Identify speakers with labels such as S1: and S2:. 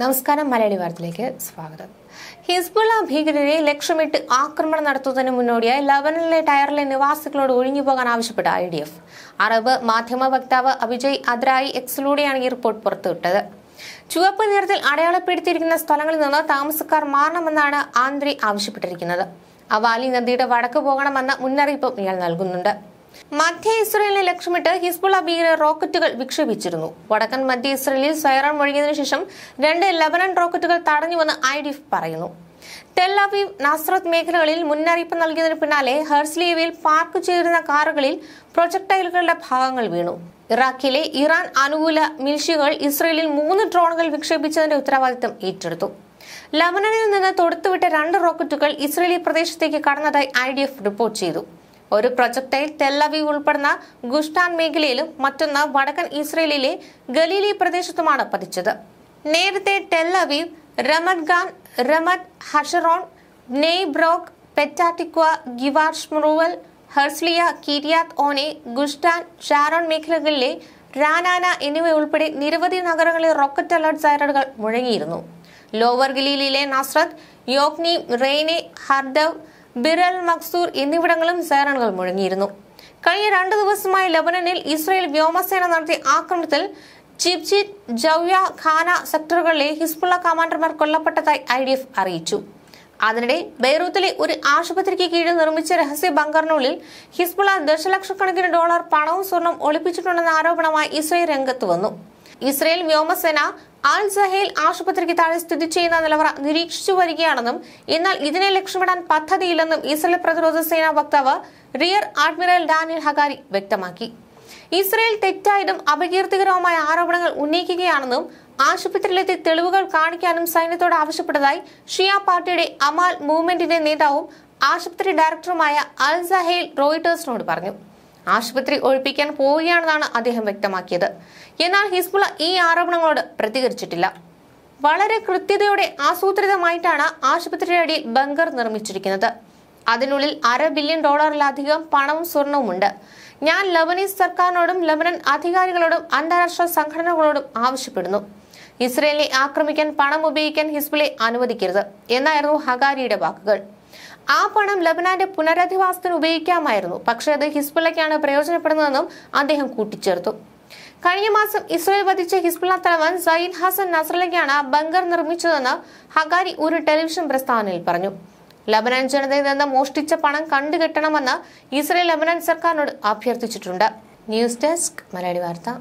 S1: നമസ്കാരം മലയാളി വാർത്തയിലേക്ക് സ്വാഗതം ഹിസ്ബുള്ള ഭീകരരെ ലക്ഷ്യമിട്ട് ആക്രമണം നടത്തുന്നതിന് മുന്നോടിയായി ലബനിലെ ടയറിലെ നിവാസികളോട് പോകാൻ ആവശ്യപ്പെട്ട ഐ ഡി എഫ് അറബ് മാധ്യമ വക്താവ് അഭിജയ് അദ്രായി എക്സിലൂടെയാണ് ഈ റിപ്പോർട്ട് പുറത്തുവിട്ടത് ചുവപ്പ് നിറത്തിൽ അടയാളപ്പെടുത്തിയിരിക്കുന്ന സ്ഥലങ്ങളിൽ നിന്ന് താമസക്കാർ മാറണമെന്നാണ് ആന്ത്രി ആവശ്യപ്പെട്ടിരിക്കുന്നത് അവാലി നദിയുടെ വടക്ക് പോകണമെന്ന മുന്നറിയിപ്പും ഇയാൾ നൽകുന്നുണ്ട് മധ്യ ഇസ്രയേലിനെ ലക്ഷ്യമിട്ട് ഹിസ്ബുള ഭീകരർ റോക്കറ്റുകൾ വിക്ഷേപിച്ചിരുന്നു വടക്കൻ മധ്യ ഇസ്രയേലിൽ സൈറൺ ഒഴുകിയതിനു ശേഷം രണ്ട് ലെബനൻ റോക്കറ്റുകൾ തടഞ്ഞുവെന്ന് ഐ ഡി എഫ് പറയുന്നു ടെല്ലവീവ് നസ്രത്ത് മേഖലകളിൽ മുന്നറിയിപ്പ് നൽകിയതിനു പിന്നാലെ ഹെർസ്ലിയവയിൽ പാർക്ക് ചെയ്തിരുന്ന കാറുകളിൽ പ്രൊജക്ടൈലുകളുടെ ഭാഗങ്ങൾ വീണു ഇറാഖിലെ ഇറാൻ അനുകൂല മിൽഷ്യകൾ ഇസ്രയേലിൽ മൂന്ന് ഡ്രോണുകൾ വിക്ഷേപിച്ചതിന്റെ ഉത്തരവാദിത്തം ഏറ്റെടുത്തു ലബനനിൽ നിന്ന് തൊടുത്തുവിട്ട രണ്ട് റോക്കറ്റുകൾ ഇസ്രയേലി പ്രദേശത്തേക്ക് കടന്നതായി ഐ ഡി എഫ് റിപ്പോർട്ട് ചെയ്തു ഒരു പ്രൊജക്ടൈൽ തെല്ലവീവ് ഉൾപ്പെടുന്ന ഗുഷ്ടാൻ മേഖലയിലും മറ്റൊന്ന് വടക്കൻ ഇസ്രയേലിലെ ഗലീലി പ്രദേശത്തുമാണ് പതിച്ചത് നേരത്തെ Tel Aviv Ramat Gan Ramat Hasharon നെയ്ബ്രോക്ക് പെറ്റാറ്റിക്വ ഗിവാർഷ്മുറുവൽ Herzliya Kiryat Ono Gush Dan Sharon മേഖലകളിലെ രാനാന എന്നിവ ഉൾപ്പെടെ നിരവധി നഗരങ്ങളിൽ റോക്കറ്റ് അലർട്ട് സൈറണുകൾ മുഴങ്ങിയിരുന്നു ലോവർ ഗലീലിലെ നസ്രത്ത് യോഗ്നി റെയ്നെ ഹർദവ് ബിറൽ മക്സൂർ എന്നിവിടങ്ങളും സൈറണുകൾ മുഴങ്ങിയിരുന്നു കഴിഞ്ഞ രണ്ടു ദിവസമായി ലബനനിൽ ഇസ്രയേൽ വ്യോമസേന നടത്തിയ ആക്രമണത്തിൽ ജിബ്ജിറ്റ് ജവ്യ ഖാന സെക്ടറുകളിലെ ഹിസ്ബുള്ള കമാൻഡർമാർ കൊല്ലപ്പെട്ടതായി ഐ ഡി എഫ് അറിയിച്ചു അതിനിടെ ബെയ്റൂത്തിലെ ഒരു ആശുപത്രിക്ക് കീഴിൽ നിർമ്മിച്ച രഹസ്യ ബങ്കറിനുള്ളിൽ ഹിസ്ബുള്ള ദശലക്ഷക്കണക്കിന് ഡോളർ പണവും സ്വർണവും ഒളിപ്പിച്ചിട്ടുണ്ടെന്ന ആരോപണമായി ഇസ്രയേൽ രംഗത്ത് വന്നു ഇസ്രയേൽ വ്യോമസേന അൽ സഹേൽ ആശുപത്രിക്ക് താഴെ സ്ഥിതി ചെയ്യുന്ന നിലവറ നിരീക്ഷിച്ചു വരികയാണെന്നും എന്നാൽ ഇതിനെ ലക്ഷ്യമിടാൻ പദ്ധതിയില്ലെന്നും ഇസ്രയേൽ പ്രതിരോധ സേനാ വക്താവ് റിയർ അഡ്മിറൽ ഡാനിയൽ ഹഗാരി വ്യക്തമാക്കി ഇസ്രയേൽ തെറ്റായതും അപകീർത്തികരവുമായ ആരോപണങ്ങൾ ഉന്നയിക്കുകയാണെന്നും ആശുപത്രിയിലെത്തി തെളിവുകൾ കാണിക്കാനും സൈന്യത്തോട് ആവശ്യപ്പെട്ടതായി ഷിയ പാർട്ടിയുടെ അമാൽ മൂവ്മെന്റിന്റെ നേതാവും ആശുപത്രി ഡയറക്ടറുമായ അൽ സഹേൽ റോയിട്ടേഴ്സിനോട് പറഞ്ഞു ആശുപത്രി ഒഴിപ്പിക്കാൻ പോവുകയാണെന്നാണ് അദ്ദേഹം വ്യക്തമാക്കിയത് എന്നാൽ ഹിസ്ബുള ഈ ആരോപണങ്ങളോട് പ്രതികരിച്ചിട്ടില്ല വളരെ കൃത്യതയോടെ ആസൂത്രിതമായിട്ടാണ് ആശുപത്രിയുടെ അടിയിൽ ബങ്കർ നിർമ്മിച്ചിരിക്കുന്നത് അതിനുള്ളിൽ അര ബില്യൺ ഡോളറിലധികം പണവും ഉണ്ട് ഞാൻ ലബനീസ് സർക്കാരിനോടും ലബനൻ അധികാരികളോടും അന്താരാഷ്ട്ര സംഘടനകളോടും ആവശ്യപ്പെടുന്നു ഇസ്രയേലിനെ ആക്രമിക്കാൻ പണം ഉപയോഗിക്കാൻ ഹിസ്ബുളെ അനുവദിക്കരുത് എന്നായിരുന്നു ഹഗാരിയുടെ വാക്കുകൾ ആ പണം ലബനാന്റെ പുനരധിവാസത്തിന് ഉപയോഗിക്കാമായിരുന്നു പക്ഷേ അത് ഹിസ്ബുള്ളയ്ക്കാണ് പ്രയോജനപ്പെടുന്നതെന്നും അദ്ദേഹം കൂട്ടിച്ചേർത്തു കഴിഞ്ഞ മാസം ഇസ്രയേൽ വധിച്ച ഹിസ്ബുള്ള തലവൻ സയ്യിദ് ഹസൻ നസ്രലയ്ക്കാണ് ബങ്കർ നിർമ്മിച്ചതെന്ന് ഹഗാരി ഒരു ടെലിവിഷൻ പ്രസ്താവനയിൽ പറഞ്ഞു ലബനാൻ ജനതയിൽ നിന്ന് മോഷ്ടിച്ച പണം കണ്ടുകെട്ടണമെന്ന് ഇസ്രയേൽ ലബനാൻ സർക്കാരിനോട് അഭ്യർത്ഥിച്ചിട്ടുണ്ട് ന്യൂസ് ഡെസ്ക് മലയാളി വാർത്ത